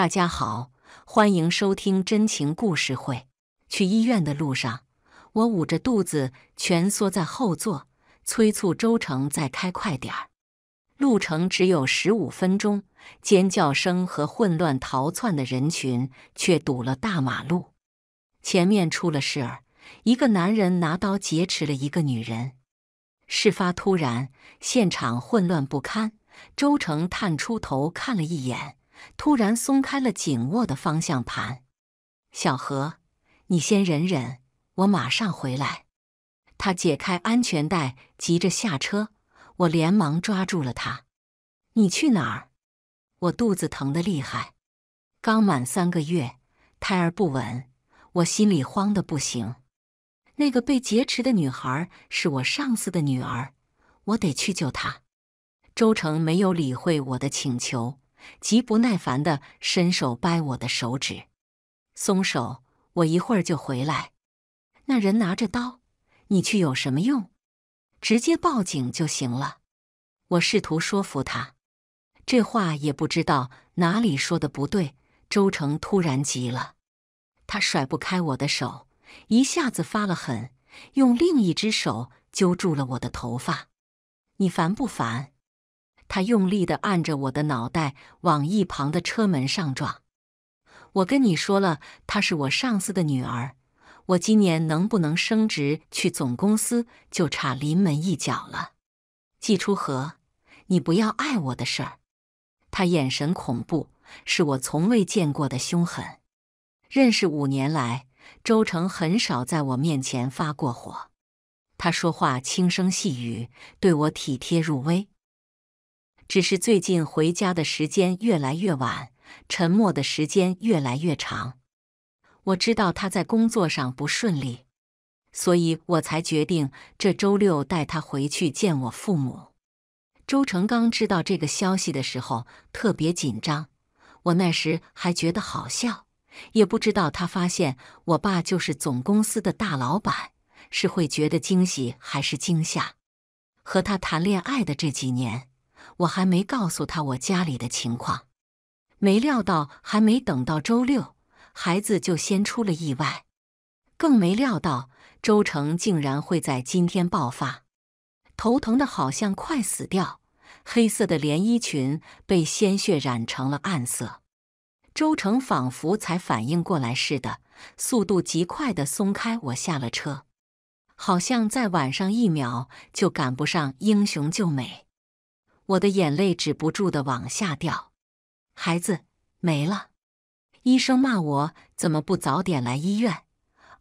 大家好，欢迎收听真情故事会。去医院的路上，我捂着肚子蜷缩在后座，催促周成再开快点儿。路程只有十五分钟，尖叫声和混乱逃窜的人群却堵了大马路。前面出了事儿，一个男人拿刀劫持了一个女人。事发突然，现场混乱不堪。周成探出头看了一眼。突然松开了紧握的方向盘，小何，你先忍忍，我马上回来。他解开安全带，急着下车。我连忙抓住了他：“你去哪儿？”我肚子疼得厉害，刚满三个月，胎儿不稳，我心里慌得不行。那个被劫持的女孩是我上司的女儿，我得去救她。周成没有理会我的请求。极不耐烦地伸手掰我的手指，松手，我一会儿就回来。那人拿着刀，你去有什么用？直接报警就行了。我试图说服他，这话也不知道哪里说的不对。周成突然急了，他甩不开我的手，一下子发了狠，用另一只手揪住了我的头发。你烦不烦？他用力的按着我的脑袋往一旁的车门上撞。我跟你说了，她是我上司的女儿。我今年能不能升职去总公司，就差临门一脚了。季初和，你不要碍我的事儿。他眼神恐怖，是我从未见过的凶狠。认识五年来，周成很少在我面前发过火。他说话轻声细语，对我体贴入微。只是最近回家的时间越来越晚，沉默的时间越来越长。我知道他在工作上不顺利，所以我才决定这周六带他回去见我父母。周成刚知道这个消息的时候特别紧张，我那时还觉得好笑，也不知道他发现我爸就是总公司的大老板是会觉得惊喜还是惊吓。和他谈恋爱的这几年。我还没告诉他我家里的情况，没料到还没等到周六，孩子就先出了意外，更没料到周成竟然会在今天爆发。头疼的，好像快死掉。黑色的连衣裙被鲜血染成了暗色。周成仿佛才反应过来似的，速度极快的松开我下了车，好像再晚上一秒就赶不上英雄救美。我的眼泪止不住的往下掉，孩子没了。医生骂我怎么不早点来医院，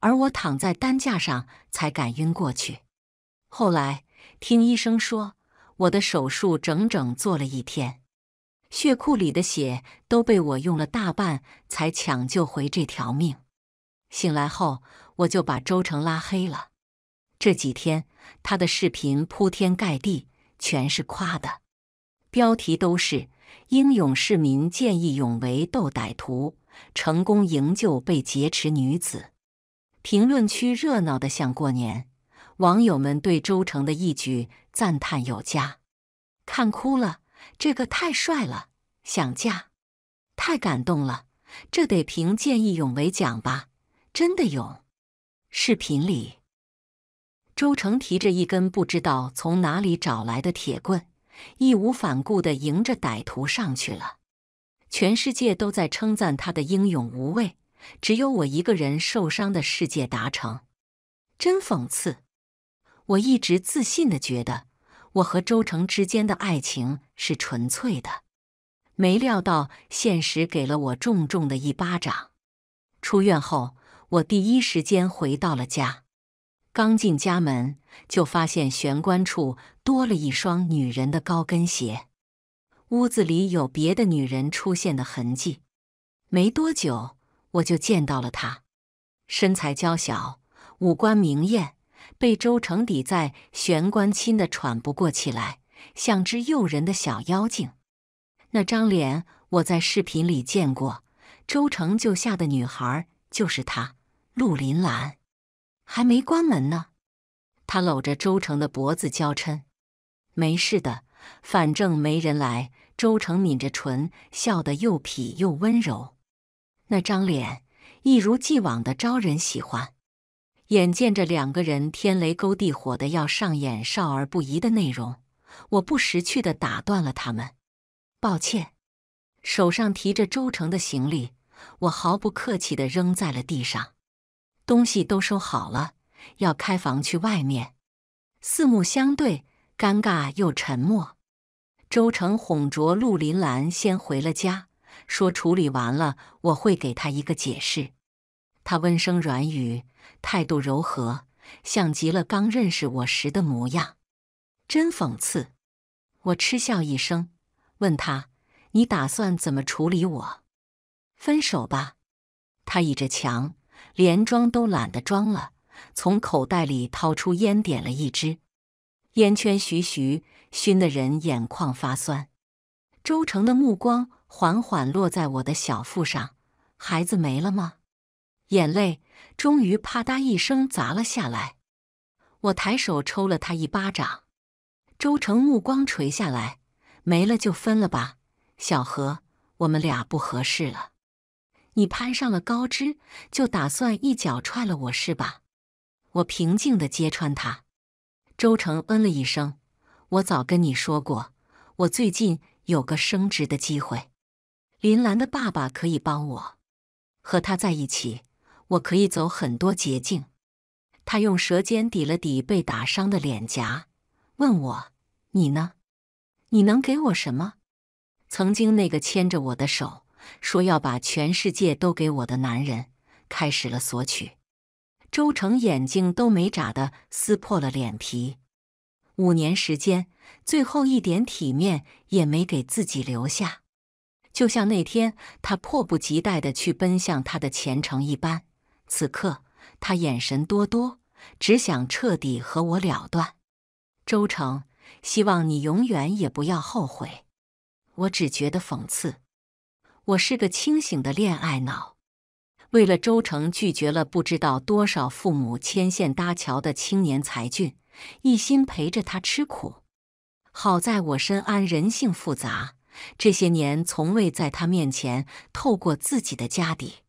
而我躺在担架上才敢晕过去。后来听医生说，我的手术整整做了一天，血库里的血都被我用了大半才抢救回这条命。醒来后，我就把周成拉黑了。这几天他的视频铺天盖地，全是夸的。标题都是“英勇市民见义勇为斗歹徒，成功营救被劫持女子”。评论区热闹的像过年，网友们对周成的一举赞叹有加，看哭了，这个太帅了，想嫁，太感动了，这得评见义勇为奖吧？真的勇！视频里，周成提着一根不知道从哪里找来的铁棍。义无反顾地迎着歹徒上去了。全世界都在称赞他的英勇无畏，只有我一个人受伤的世界达成，真讽刺！我一直自信地觉得我和周成之间的爱情是纯粹的，没料到现实给了我重重的一巴掌。出院后，我第一时间回到了家。刚进家门，就发现玄关处多了一双女人的高跟鞋，屋子里有别的女人出现的痕迹。没多久，我就见到了她，身材娇小，五官明艳，被周成抵在玄关亲的喘不过气来，像只诱人的小妖精。那张脸我在视频里见过，周成就下的女孩就是她，陆林兰。还没关门呢，他搂着周成的脖子娇嗔：“没事的，反正没人来。”周成抿着唇，笑得又痞又温柔，那张脸一如既往的招人喜欢。眼见着两个人天雷勾地火的要上演少儿不宜的内容，我不识趣的打断了他们：“抱歉。”手上提着周成的行李，我毫不客气的扔在了地上。东西都收好了，要开房去外面。四目相对，尴尬又沉默。周成哄着陆林兰先回了家，说处理完了我会给他一个解释。他温声软语，态度柔和，像极了刚认识我时的模样。真讽刺！我嗤笑一声，问他：“你打算怎么处理我？”分手吧。他倚着墙。连装都懒得装了，从口袋里掏出烟，点了一支，烟圈徐徐，熏得人眼眶发酸。周成的目光缓缓落在我的小腹上：“孩子没了吗？”眼泪终于啪嗒一声砸了下来。我抬手抽了他一巴掌。周成目光垂下来：“没了就分了吧，小何，我们俩不合适了。”你攀上了高枝，就打算一脚踹了我，是吧？我平静的揭穿他。周成嗯了一声。我早跟你说过，我最近有个升职的机会。林兰的爸爸可以帮我，和他在一起，我可以走很多捷径。他用舌尖抵了抵被打伤的脸颊，问我：“你呢？你能给我什么？曾经那个牵着我的手。”说要把全世界都给我的男人，开始了索取。周成眼睛都没眨的撕破了脸皮。五年时间，最后一点体面也没给自己留下。就像那天他迫不及待的去奔向他的前程一般，此刻他眼神多多，只想彻底和我了断。周成，希望你永远也不要后悔。我只觉得讽刺。我是个清醒的恋爱脑，为了周成拒绝了不知道多少父母牵线搭桥的青年才俊，一心陪着他吃苦。好在我深谙人性复杂，这些年从未在他面前透过自己的家底，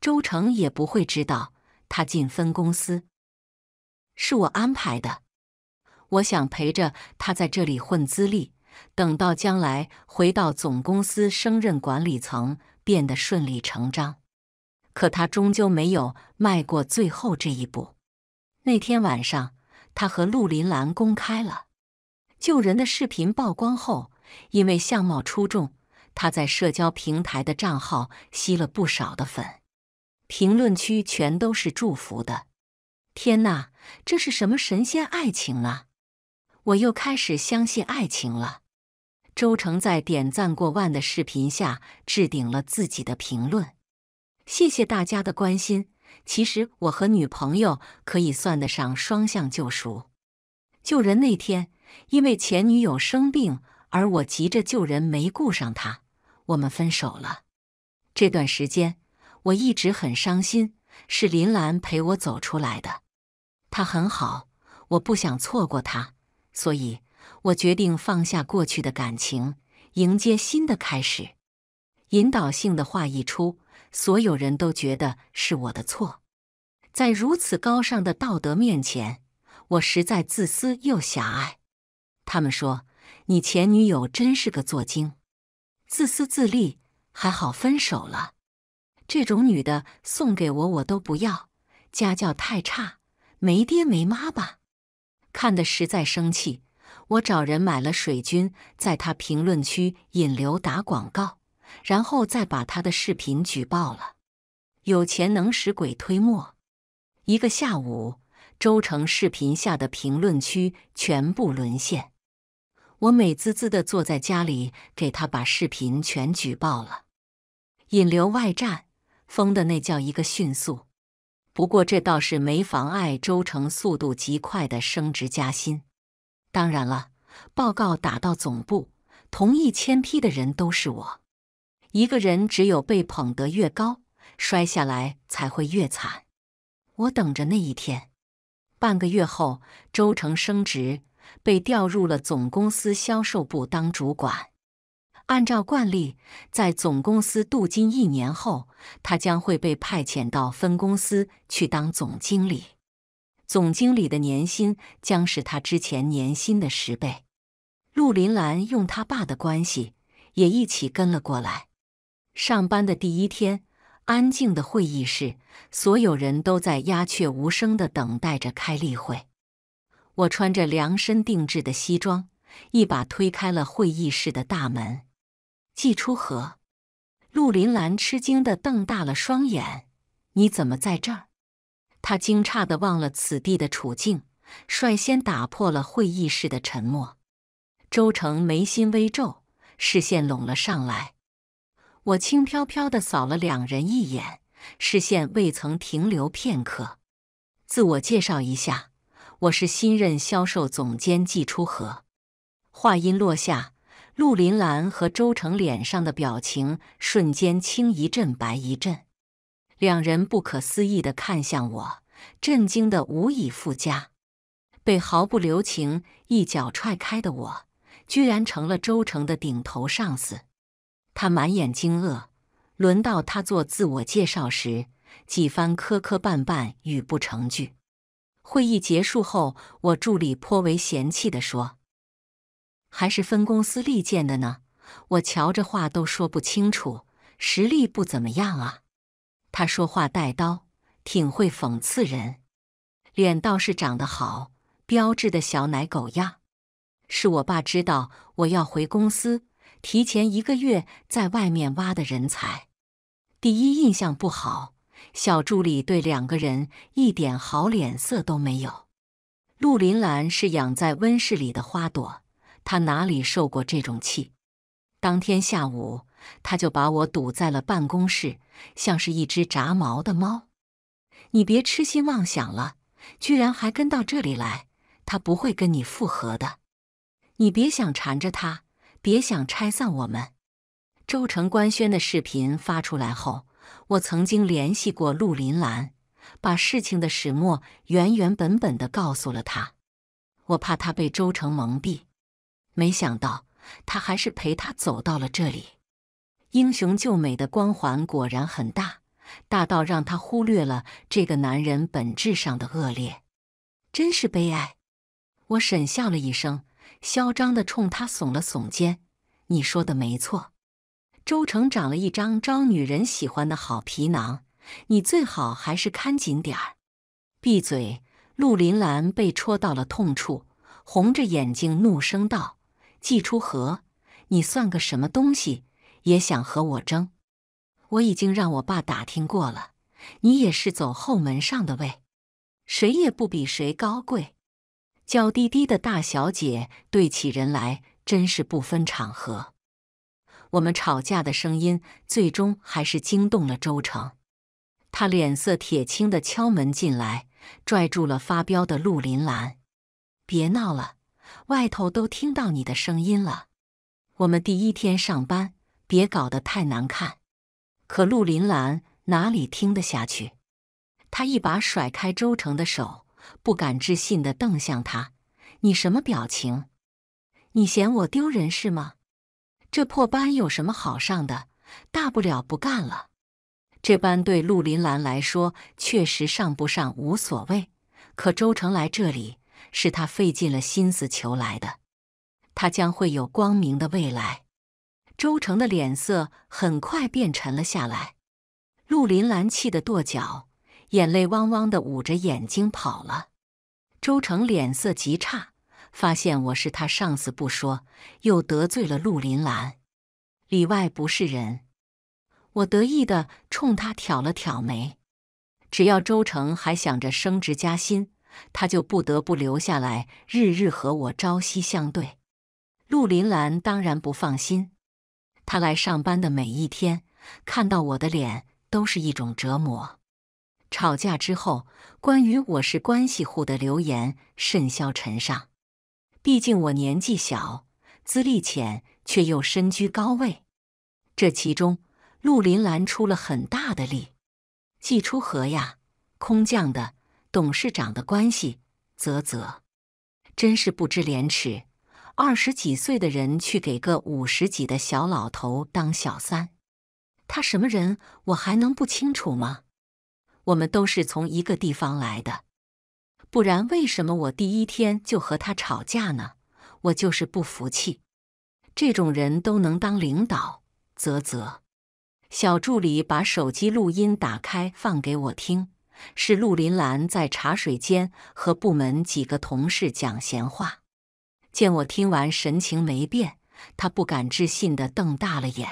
周成也不会知道他进分公司是我安排的。我想陪着他在这里混资历。等到将来回到总公司升任管理层，变得顺理成章。可他终究没有迈过最后这一步。那天晚上，他和陆林兰公开了救人的视频曝光后，因为相貌出众，他在社交平台的账号吸了不少的粉。评论区全都是祝福的。天呐，这是什么神仙爱情啊！我又开始相信爱情了。周成在点赞过万的视频下置顶了自己的评论：“谢谢大家的关心。其实我和女朋友可以算得上双向救赎。救人那天，因为前女友生病，而我急着救人没顾上她，我们分手了。这段时间我一直很伤心，是林兰陪我走出来的。她很好，我不想错过她，所以。”我决定放下过去的感情，迎接新的开始。引导性的话一出，所有人都觉得是我的错。在如此高尚的道德面前，我实在自私又狭隘。他们说：“你前女友真是个作精，自私自利，还好分手了。这种女的送给我我都不要，家教太差，没爹没妈吧？”看得实在生气。我找人买了水军，在他评论区引流打广告，然后再把他的视频举报了。有钱能使鬼推磨，一个下午，周成视频下的评论区全部沦陷。我美滋滋的坐在家里，给他把视频全举报了。引流外站，封的那叫一个迅速。不过这倒是没妨碍周成速度极快的升职加薪。当然了，报告打到总部，同意签批的人都是我。一个人只有被捧得越高，摔下来才会越惨。我等着那一天。半个月后，周成升职，被调入了总公司销售部当主管。按照惯例，在总公司镀金一年后，他将会被派遣到分公司去当总经理。总经理的年薪将是他之前年薪的十倍。陆林兰用他爸的关系也一起跟了过来。上班的第一天，安静的会议室，所有人都在鸦雀无声的等待着开例会。我穿着量身定制的西装，一把推开了会议室的大门。季初和陆林兰吃惊的瞪大了双眼：“你怎么在这儿？”他惊诧的忘了此地的处境，率先打破了会议室的沉默。周成眉心微皱，视线拢了上来。我轻飘飘的扫了两人一眼，视线未曾停留片刻。自我介绍一下，我是新任销售总监季初和。话音落下，陆林兰和周成脸上的表情瞬间青一阵白一阵。两人不可思议地看向我，震惊得无以复加。被毫不留情一脚踹开的我，居然成了周成的顶头上司。他满眼惊愕。轮到他做自我介绍时，几番磕磕绊绊，语不成句。会议结束后，我助理颇为嫌弃地说：“还是分公司力荐的呢，我瞧着话都说不清楚，实力不怎么样啊。”他说话带刀，挺会讽刺人，脸倒是长得好，标致的小奶狗样。是我爸知道我要回公司，提前一个月在外面挖的人才。第一印象不好，小助理对两个人一点好脸色都没有。陆林兰是养在温室里的花朵，她哪里受过这种气？当天下午。他就把我堵在了办公室，像是一只炸毛的猫。你别痴心妄想了，居然还跟到这里来。他不会跟你复合的，你别想缠着他，别想拆散我们。周成官宣的视频发出来后，我曾经联系过陆林兰，把事情的始末原原本本的告诉了他。我怕他被周成蒙蔽，没想到他还是陪他走到了这里。英雄救美的光环果然很大，大到让他忽略了这个男人本质上的恶劣，真是悲哀。我沈笑了一声，嚣张的冲他耸了耸肩：“你说的没错，周成长了一张招女人喜欢的好皮囊，你最好还是看紧点儿。”闭嘴！陆林兰被戳到了痛处，红着眼睛怒声道：“季初荷，你算个什么东西？”也想和我争，我已经让我爸打听过了，你也是走后门上的位，谁也不比谁高贵。娇滴滴的大小姐对起人来真是不分场合。我们吵架的声音最终还是惊动了周成，他脸色铁青的敲门进来，拽住了发飙的陆林兰：“别闹了，外头都听到你的声音了。我们第一天上班。”别搞得太难看，可陆林兰哪里听得下去？她一把甩开周成的手，不敢置信地瞪向他：“你什么表情？你嫌我丢人是吗？这破班有什么好上的？大不了不干了。这班对陆林兰来说确实上不上无所谓，可周成来这里是他费尽了心思求来的，他将会有光明的未来。”周成的脸色很快便沉了下来，陆林兰气得跺脚，眼泪汪汪的捂着眼睛跑了。周成脸色极差，发现我是他上司不说，又得罪了陆林兰，里外不是人。我得意的冲他挑了挑眉，只要周成还想着升职加薪，他就不得不留下来，日日和我朝夕相对。陆林兰当然不放心。他来上班的每一天，看到我的脸都是一种折磨。吵架之后，关于我是关系户的流言甚嚣尘上。毕竟我年纪小，资历浅，却又身居高位。这其中，陆林兰出了很大的力。季初和呀，空降的董事长的关系，啧啧，真是不知廉耻。二十几岁的人去给个五十几的小老头当小三，他什么人？我还能不清楚吗？我们都是从一个地方来的，不然为什么我第一天就和他吵架呢？我就是不服气，这种人都能当领导，啧啧。小助理把手机录音打开放给我听，是陆林兰在茶水间和部门几个同事讲闲话。见我听完，神情没变，他不敢置信地瞪大了眼：“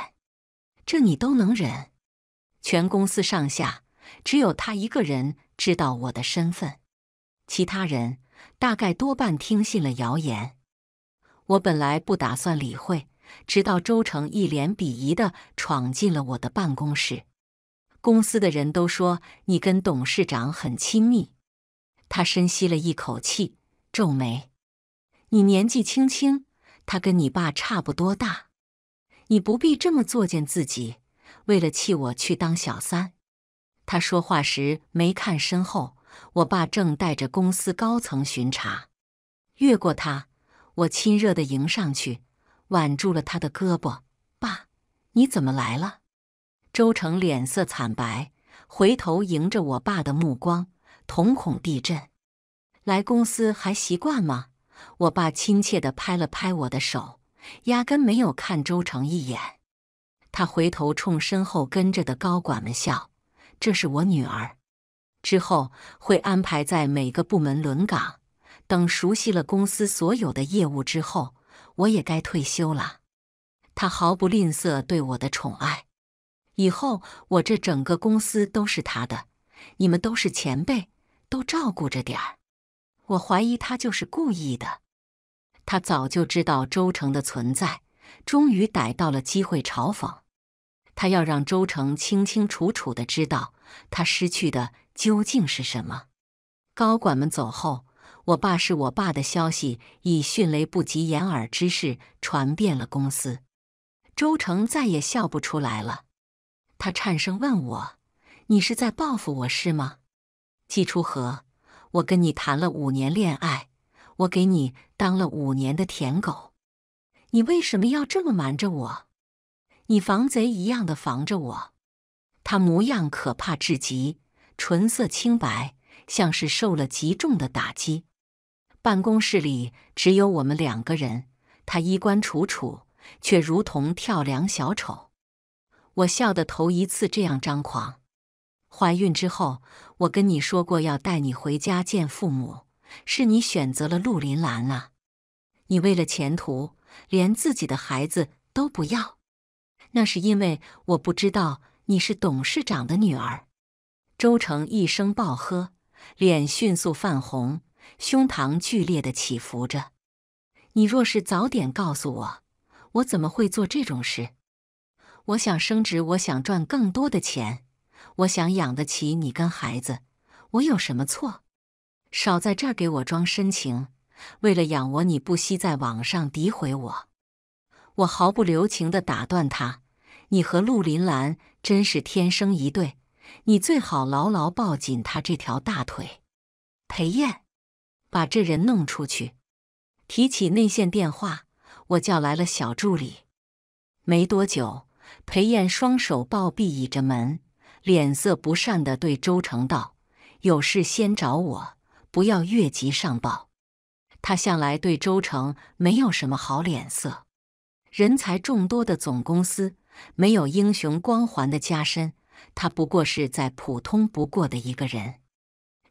这你都能忍？全公司上下只有他一个人知道我的身份，其他人大概多半听信了谣言。”我本来不打算理会，直到周成一脸鄙夷地闯进了我的办公室。公司的人都说你跟董事长很亲密。他深吸了一口气，皱眉。你年纪轻轻，他跟你爸差不多大，你不必这么作贱自己。为了气我去当小三，他说话时没看身后，我爸正带着公司高层巡查。越过他，我亲热的迎上去，挽住了他的胳膊。爸，你怎么来了？周成脸色惨白，回头迎着我爸的目光，瞳孔地震。来公司还习惯吗？我爸亲切地拍了拍我的手，压根没有看周成一眼。他回头冲身后跟着的高管们笑：“这是我女儿，之后会安排在每个部门轮岗。等熟悉了公司所有的业务之后，我也该退休了。”他毫不吝啬对我的宠爱，以后我这整个公司都是他的，你们都是前辈，都照顾着点儿。我怀疑他就是故意的，他早就知道周成的存在，终于逮到了机会嘲讽。他要让周成清清楚楚的知道他失去的究竟是什么。高管们走后，我爸是我爸的消息以迅雷不及掩耳之势传遍了公司。周成再也笑不出来了，他颤声问我：“你是在报复我是吗？”季初和。我跟你谈了五年恋爱，我给你当了五年的舔狗，你为什么要这么瞒着我？你防贼一样的防着我。他模样可怕至极，唇色清白，像是受了极重的打击。办公室里只有我们两个人，他衣冠楚楚，却如同跳梁小丑。我笑的头一次这样张狂。怀孕之后，我跟你说过要带你回家见父母，是你选择了陆林兰啊！你为了前途，连自己的孩子都不要？那是因为我不知道你是董事长的女儿。周成一声暴喝，脸迅速泛红，胸膛剧烈的起伏着。你若是早点告诉我，我怎么会做这种事？我想升职，我想赚更多的钱。我想养得起你跟孩子，我有什么错？少在这儿给我装深情！为了养我，你不惜在网上诋毁我！我毫不留情地打断他：“你和陆林兰真是天生一对，你最好牢牢抱紧他这条大腿。”裴燕，把这人弄出去！提起内线电话，我叫来了小助理。没多久，裴燕双手抱臂倚着门。脸色不善的对周成道：“有事先找我，不要越级上报。”他向来对周成没有什么好脸色。人才众多的总公司，没有英雄光环的加身，他不过是再普通不过的一个人。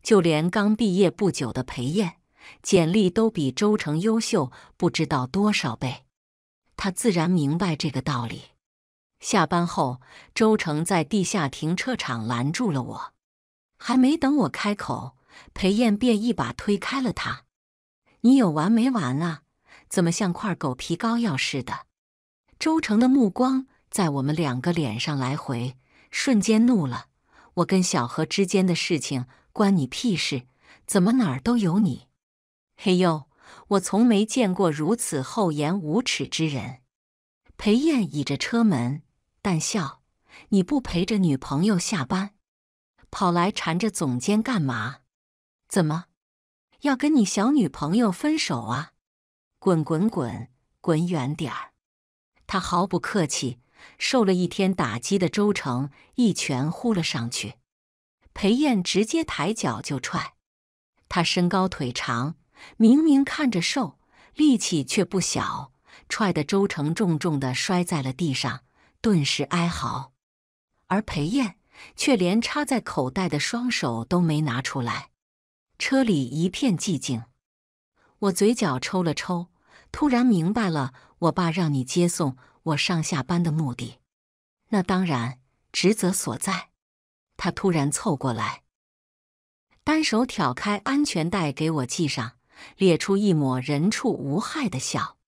就连刚毕业不久的裴燕，简历都比周成优秀不知道多少倍，他自然明白这个道理。下班后，周成在地下停车场拦住了我。还没等我开口，裴燕便一把推开了他：“你有完没完啊？怎么像块狗皮膏药似的？”周成的目光在我们两个脸上来回，瞬间怒了：“我跟小何之间的事情关你屁事？怎么哪儿都有你？嘿呦，我从没见过如此厚颜无耻之人！”裴燕倚着车门。但笑，你不陪着女朋友下班，跑来缠着总监干嘛？怎么，要跟你小女朋友分手啊？滚滚滚滚远点儿！他毫不客气，受了一天打击的周成一拳呼了上去，裴燕直接抬脚就踹。他身高腿长，明明看着瘦，力气却不小，踹得周成重重的摔在了地上。顿时哀嚎，而裴燕却连插在口袋的双手都没拿出来。车里一片寂静，我嘴角抽了抽，突然明白了我爸让你接送我上下班的目的。那当然，职责所在。他突然凑过来，单手挑开安全带给我系上，咧出一抹人畜无害的笑。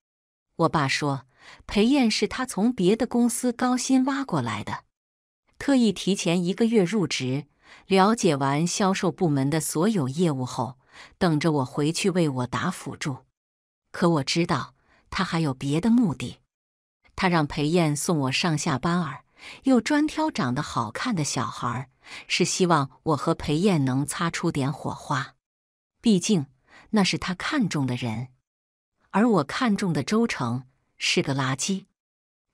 我爸说，裴燕是他从别的公司高薪挖过来的，特意提前一个月入职，了解完销售部门的所有业务后，等着我回去为我打辅助。可我知道他还有别的目的，他让裴燕送我上下班儿，又专挑长得好看的小孩，是希望我和裴燕能擦出点火花。毕竟那是他看中的人。而我看中的周成是个垃圾。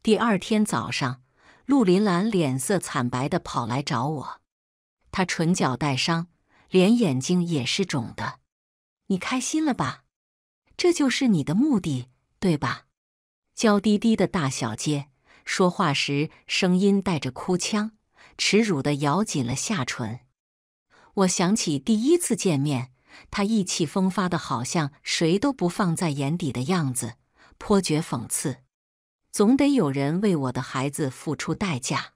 第二天早上，陆林兰脸色惨白地跑来找我，她唇角带伤，连眼睛也是肿的。你开心了吧？这就是你的目的，对吧？娇滴滴的大小姐说话时声音带着哭腔，耻辱地咬紧了下唇。我想起第一次见面。他意气风发的，好像谁都不放在眼底的样子，颇觉讽刺。总得有人为我的孩子付出代价。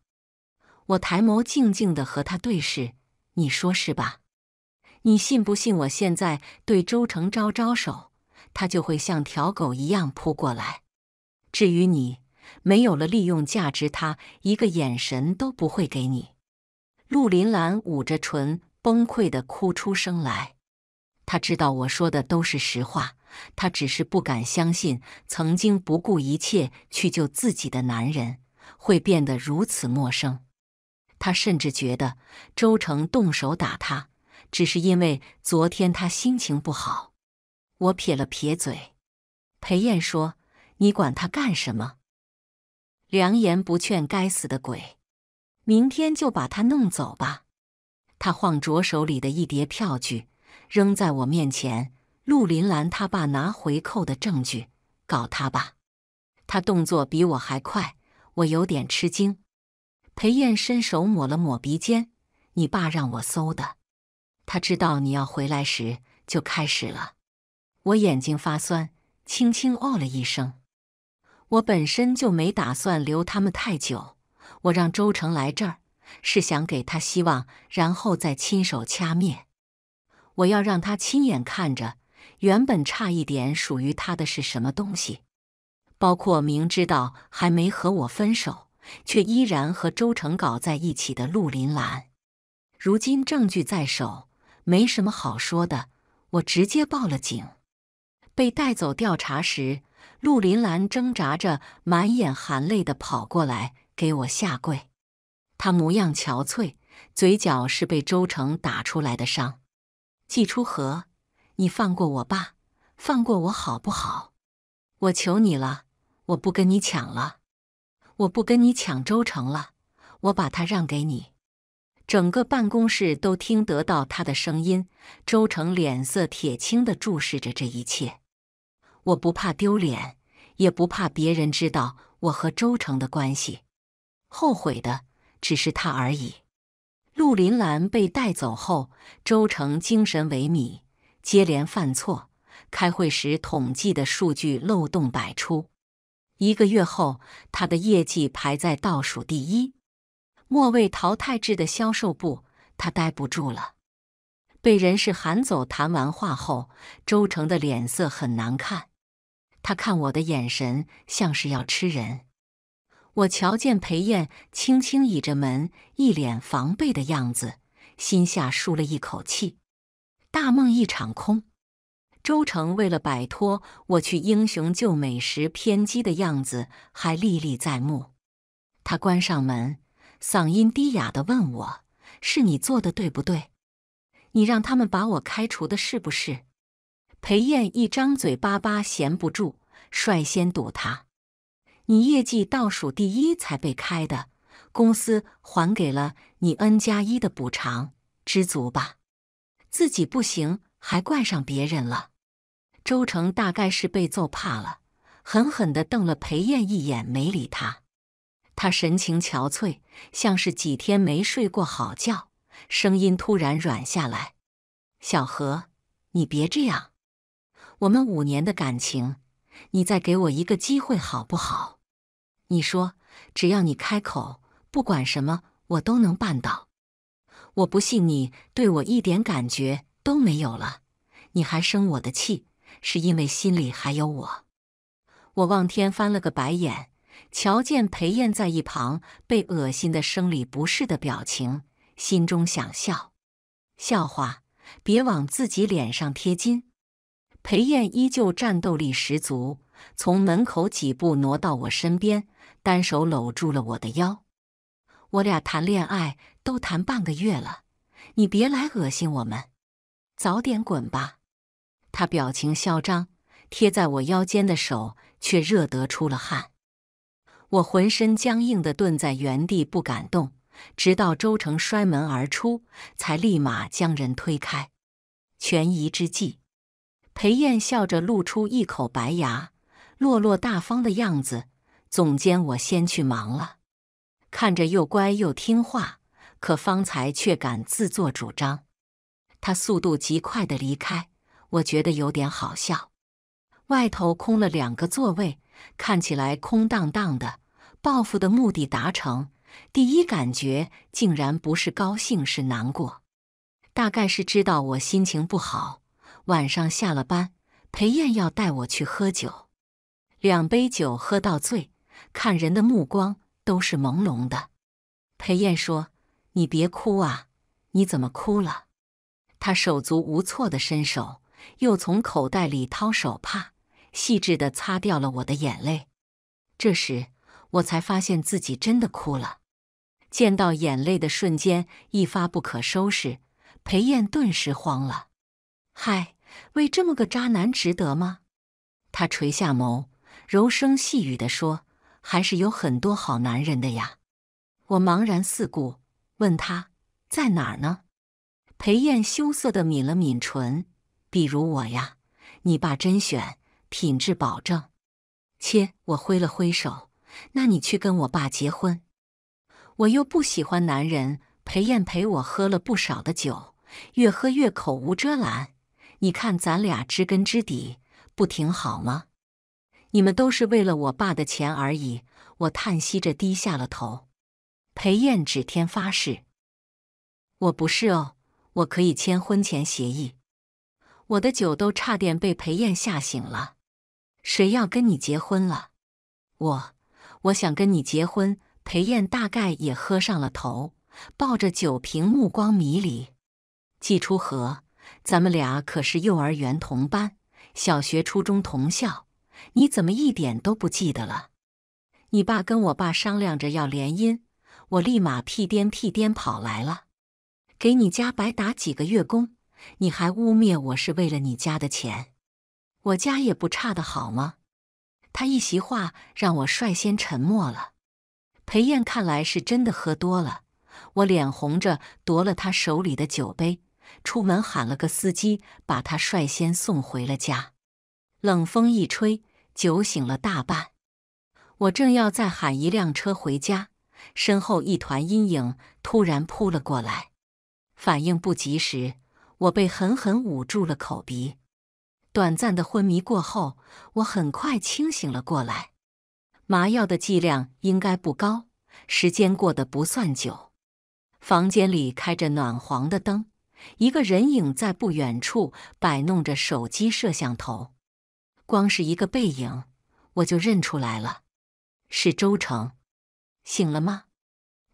我抬眸静静的和他对视，你说是吧？你信不信我现在对周成招招手，他就会像条狗一样扑过来？至于你，没有了利用价值，他一个眼神都不会给你。陆林兰捂着唇，崩溃的哭出声来。他知道我说的都是实话，他只是不敢相信曾经不顾一切去救自己的男人会变得如此陌生。他甚至觉得周成动手打他，只是因为昨天他心情不好。我撇了撇嘴，裴燕说：“你管他干什么？”良言不劝，该死的鬼！明天就把他弄走吧。他晃着手里的一叠票据。扔在我面前，陆林兰他爸拿回扣的证据，搞他吧！他动作比我还快，我有点吃惊。裴燕伸手抹了抹鼻尖：“你爸让我搜的，他知道你要回来时就开始了。”我眼睛发酸，轻轻哦了一声。我本身就没打算留他们太久，我让周成来这儿是想给他希望，然后再亲手掐灭。我要让他亲眼看着，原本差一点属于他的是什么东西，包括明知道还没和我分手，却依然和周成搞在一起的陆林兰。如今证据在手，没什么好说的，我直接报了警。被带走调查时，陆林兰挣扎着，满眼含泪的跑过来给我下跪。她模样憔悴，嘴角是被周成打出来的伤。季初和，你放过我爸，放过我好不好？我求你了，我不跟你抢了，我不跟你抢周成了，我把他让给你。整个办公室都听得到他的声音。周成脸色铁青的注视着这一切。我不怕丢脸，也不怕别人知道我和周成的关系，后悔的只是他而已。陆林兰被带走后，周成精神萎靡，接连犯错。开会时统计的数据漏洞百出。一个月后，他的业绩排在倒数第一，末位淘汰制的销售部，他待不住了。被人事喊走，谈完话后，周成的脸色很难看。他看我的眼神像是要吃人。我瞧见裴燕轻轻倚着门，一脸防备的样子，心下舒了一口气。大梦一场空。周成为了摆脱我去英雄救美时偏激的样子，还历历在目。他关上门，嗓音低哑地问我：“是你做的对不对？你让他们把我开除的是不是？”裴燕一张嘴巴巴闲不住，率先堵他。你业绩倒数第一才被开的，公司还给了你 N 加一的补偿，知足吧。自己不行还怪上别人了。周成大概是被揍怕了，狠狠地瞪了裴燕一眼，没理他。他神情憔悴，像是几天没睡过好觉，声音突然软下来：“小何，你别这样。我们五年的感情，你再给我一个机会好不好？”你说，只要你开口，不管什么我都能办到。我不信你对我一点感觉都没有了，你还生我的气，是因为心里还有我。我望天翻了个白眼，瞧见裴燕在一旁被恶心的生理不适的表情，心中想笑，笑话，别往自己脸上贴金。裴燕依旧战斗力十足，从门口几步挪到我身边。单手搂住了我的腰，我俩谈恋爱都谈半个月了，你别来恶心我们，早点滚吧！他表情嚣张，贴在我腰间的手却热得出了汗。我浑身僵硬的蹲在原地不敢动，直到周成摔门而出，才立马将人推开。权宜之计，裴燕笑着露出一口白牙，落落大方的样子。总监，我先去忙了。看着又乖又听话，可方才却敢自作主张。他速度极快地离开，我觉得有点好笑。外头空了两个座位，看起来空荡荡的。报复的目的达成，第一感觉竟然不是高兴，是难过。大概是知道我心情不好，晚上下了班，裴燕要带我去喝酒，两杯酒喝到醉。看人的目光都是朦胧的。裴燕说：“你别哭啊，你怎么哭了？”他手足无措地伸手，又从口袋里掏手帕，细致地擦掉了我的眼泪。这时我才发现自己真的哭了。见到眼泪的瞬间，一发不可收拾，裴燕顿时慌了：“嗨，为这么个渣男值得吗？”她垂下眸，柔声细语地说。还是有很多好男人的呀！我茫然四顾，问他在哪呢？裴燕羞涩的抿了抿唇：“比如我呀，你爸甄选，品质保证。”切！我挥了挥手：“那你去跟我爸结婚，我又不喜欢男人。”裴燕陪我喝了不少的酒，越喝越口无遮拦。你看咱俩知根知底，不挺好吗？你们都是为了我爸的钱而已。我叹息着低下了头。裴燕指天发誓：“我不是哦，我可以签婚前协议。”我的酒都差点被裴燕吓醒了。谁要跟你结婚了？我，我想跟你结婚。裴燕大概也喝上了头，抱着酒瓶，目光迷离。季初和，咱们俩可是幼儿园同班，小学、初中同校。你怎么一点都不记得了？你爸跟我爸商量着要联姻，我立马屁颠屁颠跑来了，给你家白打几个月工，你还污蔑我是为了你家的钱，我家也不差的好吗？他一席话让我率先沉默了。裴燕看来是真的喝多了，我脸红着夺了他手里的酒杯，出门喊了个司机，把他率先送回了家。冷风一吹。酒醒了大半，我正要再喊一辆车回家，身后一团阴影突然扑了过来，反应不及时，我被狠狠捂住了口鼻。短暂的昏迷过后，我很快清醒了过来。麻药的剂量应该不高，时间过得不算久。房间里开着暖黄的灯，一个人影在不远处摆弄着手机摄像头。光是一个背影，我就认出来了，是周成。醒了吗？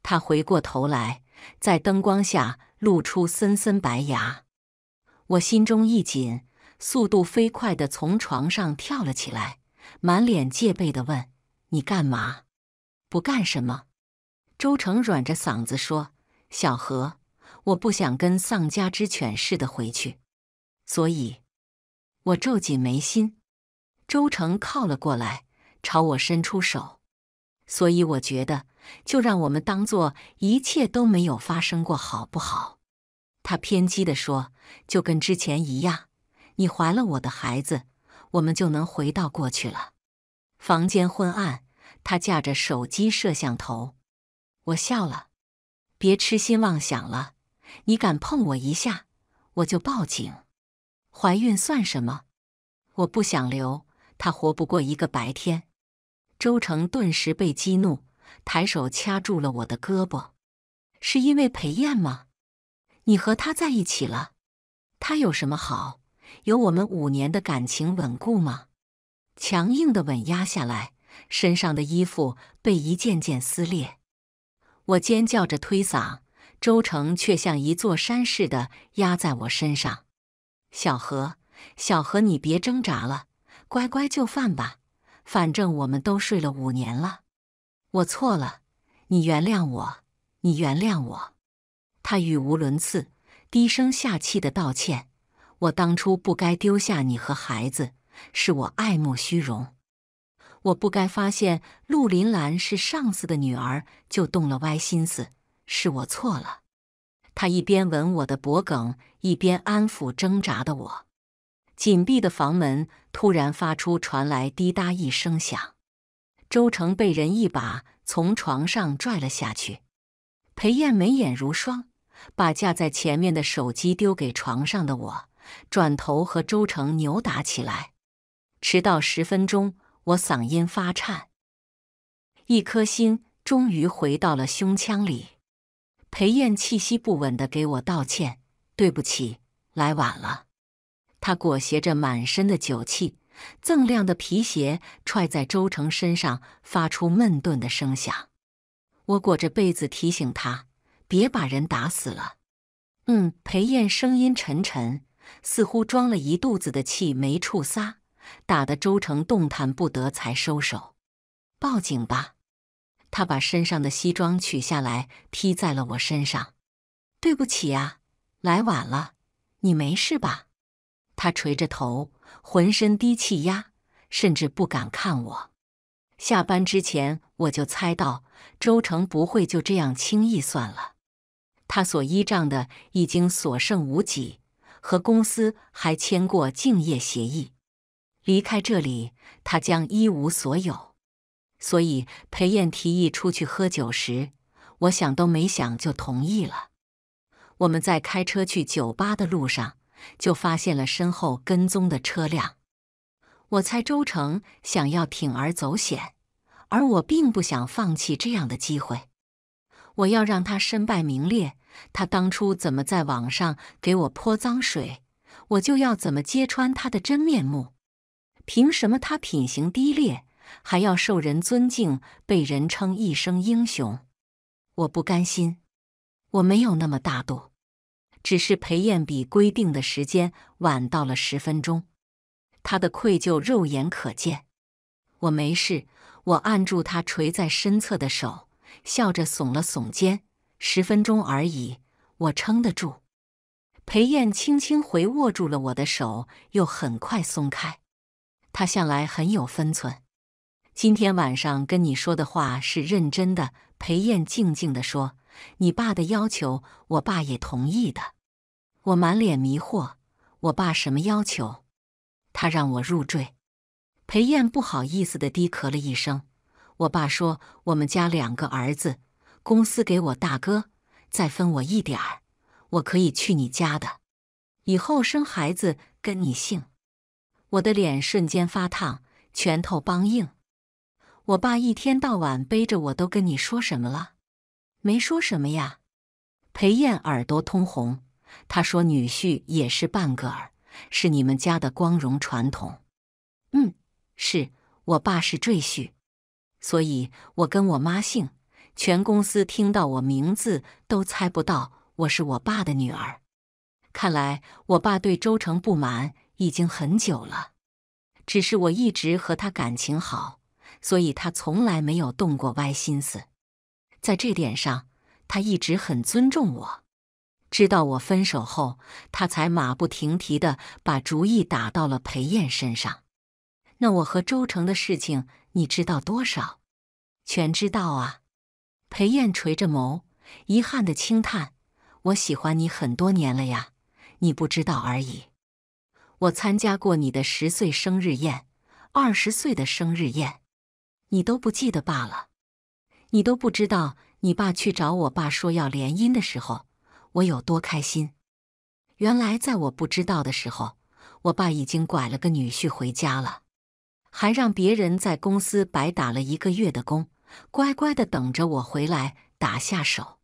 他回过头来，在灯光下露出森森白牙。我心中一紧，速度飞快的从床上跳了起来，满脸戒备的问：“你干嘛？”“不干什么。”周成软着嗓子说：“小何，我不想跟丧家之犬似的回去，所以……”我皱紧眉心。周成靠了过来，朝我伸出手。所以我觉得，就让我们当做一切都没有发生过，好不好？他偏激的说：“就跟之前一样，你怀了我的孩子，我们就能回到过去了。”房间昏暗，他架着手机摄像头。我笑了：“别痴心妄想了，你敢碰我一下，我就报警。怀孕算什么？我不想留。”他活不过一个白天。周成顿时被激怒，抬手掐住了我的胳膊。是因为裴燕吗？你和他在一起了？他有什么好？有我们五年的感情稳固吗？强硬的稳压下来，身上的衣服被一件件撕裂。我尖叫着推搡，周成却像一座山似的压在我身上。小何，小何，你别挣扎了。乖乖就范吧，反正我们都睡了五年了。我错了，你原谅我，你原谅我。他语无伦次、低声下气的道歉：“我当初不该丢下你和孩子，是我爱慕虚荣，我不该发现陆林兰是上司的女儿就动了歪心思，是我错了。”他一边吻我的脖颈，一边安抚挣扎的我。紧闭的房门突然发出传来滴答一声响，周成被人一把从床上拽了下去。裴燕眉眼如霜，把架在前面的手机丢给床上的我，转头和周成扭打起来。迟到十分钟，我嗓音发颤，一颗心终于回到了胸腔里。裴燕气息不稳的给我道歉：“对不起，来晚了。”他裹挟着满身的酒气，锃亮的皮鞋踹在周成身上，发出闷顿的声响。我裹着被子提醒他，别把人打死了。嗯，裴燕声音沉沉，似乎装了一肚子的气没处撒，打得周成动弹不得才收手。报警吧。他把身上的西装取下来披在了我身上。对不起啊，来晚了。你没事吧？他垂着头，浑身低气压，甚至不敢看我。下班之前，我就猜到周成不会就这样轻易算了。他所依仗的已经所剩无几，和公司还签过竞业协议。离开这里，他将一无所有。所以，裴燕提议出去喝酒时，我想都没想就同意了。我们在开车去酒吧的路上。就发现了身后跟踪的车辆。我猜周成想要铤而走险，而我并不想放弃这样的机会。我要让他身败名裂。他当初怎么在网上给我泼脏水，我就要怎么揭穿他的真面目。凭什么他品行低劣还要受人尊敬，被人称一声英雄？我不甘心，我没有那么大度。只是裴艳比规定的时间晚到了十分钟，他的愧疚肉眼可见。我没事，我按住他垂在身侧的手，笑着耸了耸肩。十分钟而已，我撑得住。裴艳轻轻回握住了我的手，又很快松开。他向来很有分寸。今天晚上跟你说的话是认真的。裴艳静静的说：“你爸的要求，我爸也同意的。”我满脸迷惑，我爸什么要求？他让我入赘。裴燕不好意思的低咳了一声。我爸说：“我们家两个儿子，公司给我大哥，再分我一点儿，我可以去你家的，以后生孩子跟你姓。”我的脸瞬间发烫，拳头梆硬。我爸一天到晚背着我都跟你说什么了？没说什么呀。裴燕耳朵通红。他说：“女婿也是半个儿，是你们家的光荣传统。”嗯，是我爸是赘婿，所以我跟我妈姓。全公司听到我名字都猜不到我是我爸的女儿。看来我爸对周成不满已经很久了，只是我一直和他感情好，所以他从来没有动过歪心思。在这点上，他一直很尊重我。知道我分手后，他才马不停蹄的把主意打到了裴燕身上。那我和周成的事情，你知道多少？全知道啊！裴燕垂着眸，遗憾的轻叹：“我喜欢你很多年了呀，你不知道而已。我参加过你的十岁生日宴，二十岁的生日宴，你都不记得罢了。你都不知道，你爸去找我爸说要联姻的时候。”我有多开心！原来在我不知道的时候，我爸已经拐了个女婿回家了，还让别人在公司白打了一个月的工，乖乖的等着我回来打下手。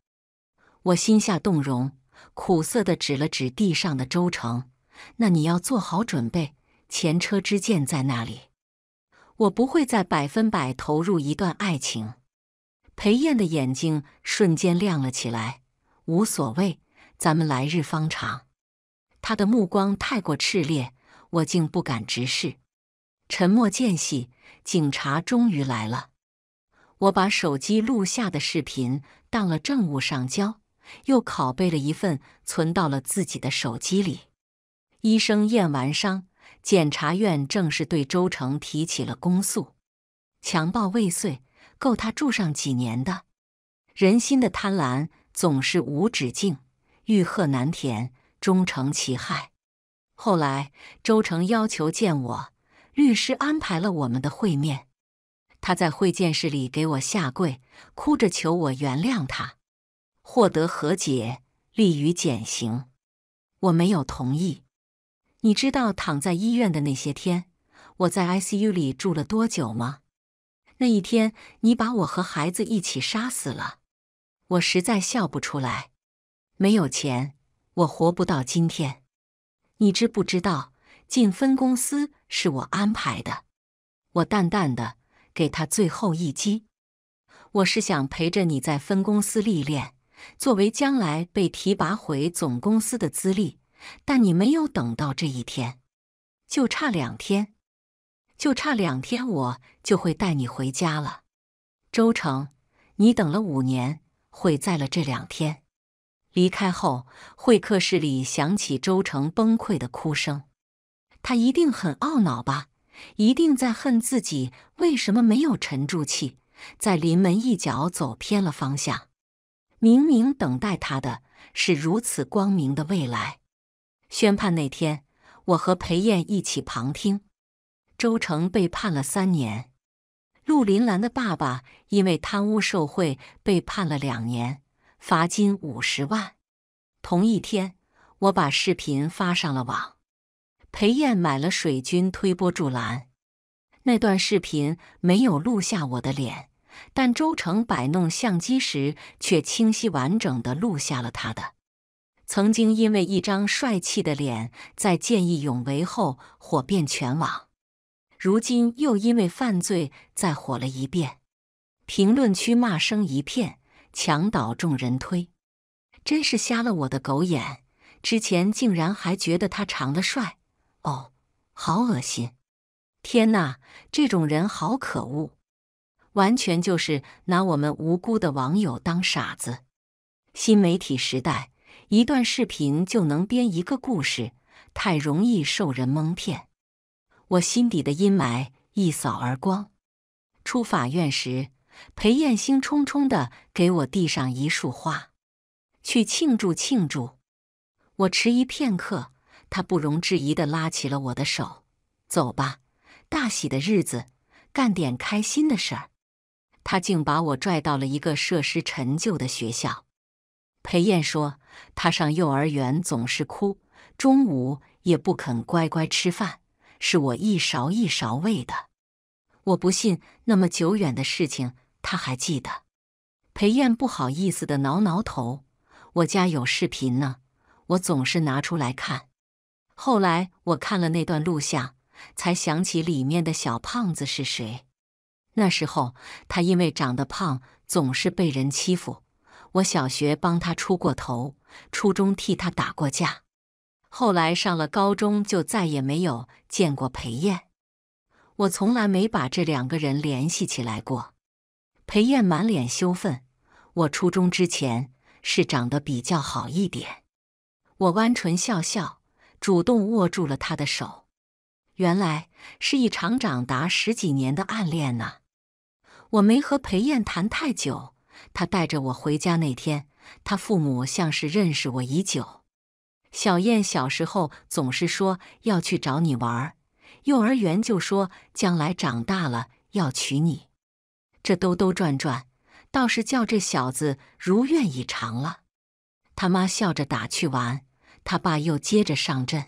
我心下动容，苦涩的指了指地上的周成：“那你要做好准备，前车之鉴在那里。我不会再百分百投入一段爱情。”裴燕的眼睛瞬间亮了起来，无所谓。咱们来日方长。他的目光太过炽烈，我竟不敢直视。沉默间隙，警察终于来了。我把手机录下的视频当了证物上交，又拷贝了一份存到了自己的手机里。医生验完伤，检察院正式对周成提起了公诉：强暴未遂，够他住上几年的。人心的贪婪总是无止境。欲壑难填，终成其害。后来，周成要求见我，律师安排了我们的会面。他在会见室里给我下跪，哭着求我原谅他，获得和解，利于减刑。我没有同意。你知道躺在医院的那些天，我在 ICU 里住了多久吗？那一天，你把我和孩子一起杀死了。我实在笑不出来。没有钱，我活不到今天。你知不知道，进分公司是我安排的？我淡淡的给他最后一击。我是想陪着你在分公司历练，作为将来被提拔回总公司的资历。但你没有等到这一天，就差两天，就差两天，我就会带你回家了。周成，你等了五年，毁在了这两天。离开后，会客室里响起周成崩溃的哭声。他一定很懊恼吧？一定在恨自己为什么没有沉住气，在临门一脚走偏了方向。明明等待他的是如此光明的未来。宣判那天，我和裴燕一起旁听。周成被判了三年，陆林兰的爸爸因为贪污受贿被判了两年。罚金五十万。同一天，我把视频发上了网。裴燕买了水军推波助澜。那段视频没有录下我的脸，但周成摆弄相机时却清晰完整的录下了他的。曾经因为一张帅气的脸，在见义勇为后火遍全网，如今又因为犯罪再火了一遍，评论区骂声一片。墙倒众人推，真是瞎了我的狗眼！之前竟然还觉得他长得帅，哦，好恶心！天呐，这种人好可恶，完全就是拿我们无辜的网友当傻子。新媒体时代，一段视频就能编一个故事，太容易受人蒙骗。我心底的阴霾一扫而光。出法院时。裴艳兴冲冲地给我递上一束花，去庆祝庆祝。我迟疑片刻，他不容置疑地拉起了我的手：“走吧，大喜的日子，干点开心的事儿。”他竟把我拽到了一个设施陈旧的学校。裴艳说：“他上幼儿园总是哭，中午也不肯乖乖吃饭，是我一勺一勺喂的。”我不信那么久远的事情。他还记得，裴燕不好意思的挠挠头：“我家有视频呢，我总是拿出来看。后来我看了那段录像，才想起里面的小胖子是谁。那时候他因为长得胖，总是被人欺负。我小学帮他出过头，初中替他打过架。后来上了高中，就再也没有见过裴燕。我从来没把这两个人联系起来过。”裴燕满脸羞愤。我初中之前是长得比较好一点。我弯唇笑笑，主动握住了她的手。原来是一场长达十几年的暗恋呐。我没和裴燕谈太久。他带着我回家那天，他父母像是认识我已久。小燕小时候总是说要去找你玩幼儿园就说将来长大了要娶你。这兜兜转转，倒是叫这小子如愿以偿了。他妈笑着打趣完，他爸又接着上阵，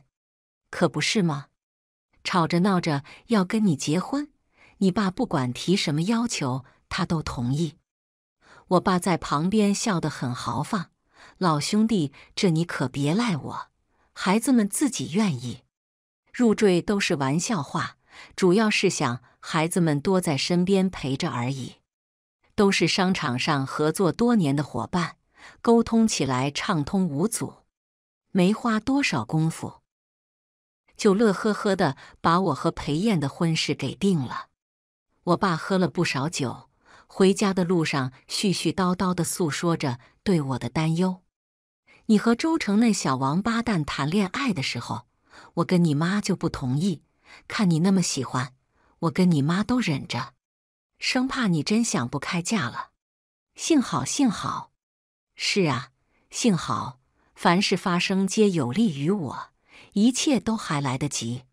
可不是吗？吵着闹着要跟你结婚，你爸不管提什么要求，他都同意。我爸在旁边笑得很豪放：“老兄弟，这你可别赖我，孩子们自己愿意，入赘都是玩笑话。”主要是想孩子们多在身边陪着而已。都是商场上合作多年的伙伴，沟通起来畅通无阻，没花多少功夫，就乐呵呵的把我和裴燕的婚事给定了。我爸喝了不少酒，回家的路上絮絮叨叨的诉说着对我的担忧：“你和周成那小王八蛋谈恋爱的时候，我跟你妈就不同意。”看你那么喜欢，我跟你妈都忍着，生怕你真想不开嫁了。幸好，幸好，是啊，幸好，凡事发生皆有利于我，一切都还来得及。